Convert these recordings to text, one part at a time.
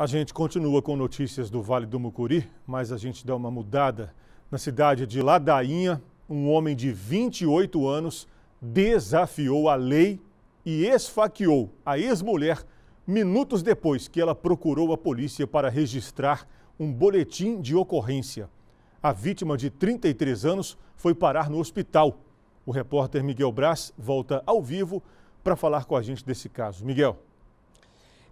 A gente continua com notícias do Vale do Mucuri, mas a gente dá uma mudada. Na cidade de Ladainha, um homem de 28 anos desafiou a lei e esfaqueou a ex-mulher minutos depois que ela procurou a polícia para registrar um boletim de ocorrência. A vítima de 33 anos foi parar no hospital. O repórter Miguel Brás volta ao vivo para falar com a gente desse caso. Miguel.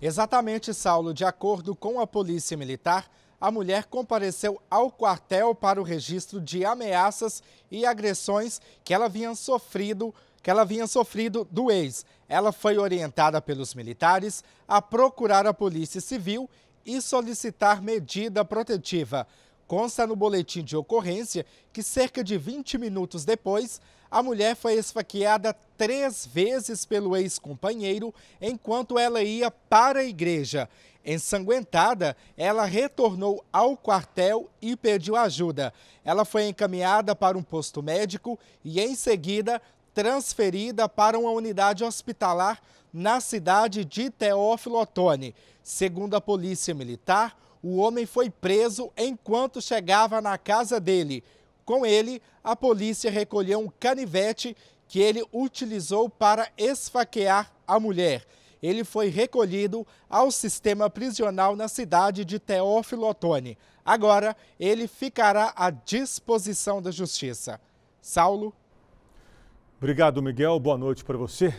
Exatamente, Saulo, de acordo com a Polícia Militar, a mulher compareceu ao quartel para o registro de ameaças e agressões que ela vinha sofrido, que ela vinha sofrido do ex. Ela foi orientada pelos militares a procurar a Polícia Civil e solicitar medida protetiva. Consta no boletim de ocorrência que cerca de 20 minutos depois, a mulher foi esfaqueada três vezes pelo ex-companheiro enquanto ela ia para a igreja. Ensanguentada, ela retornou ao quartel e pediu ajuda. Ela foi encaminhada para um posto médico e, em seguida, transferida para uma unidade hospitalar na cidade de Teófilo Otoni. Segundo a Polícia Militar, o homem foi preso enquanto chegava na casa dele. Com ele, a polícia recolheu um canivete que ele utilizou para esfaquear a mulher. Ele foi recolhido ao sistema prisional na cidade de Teófilo Otoni. Agora, ele ficará à disposição da justiça. Saulo. Obrigado, Miguel. Boa noite para você.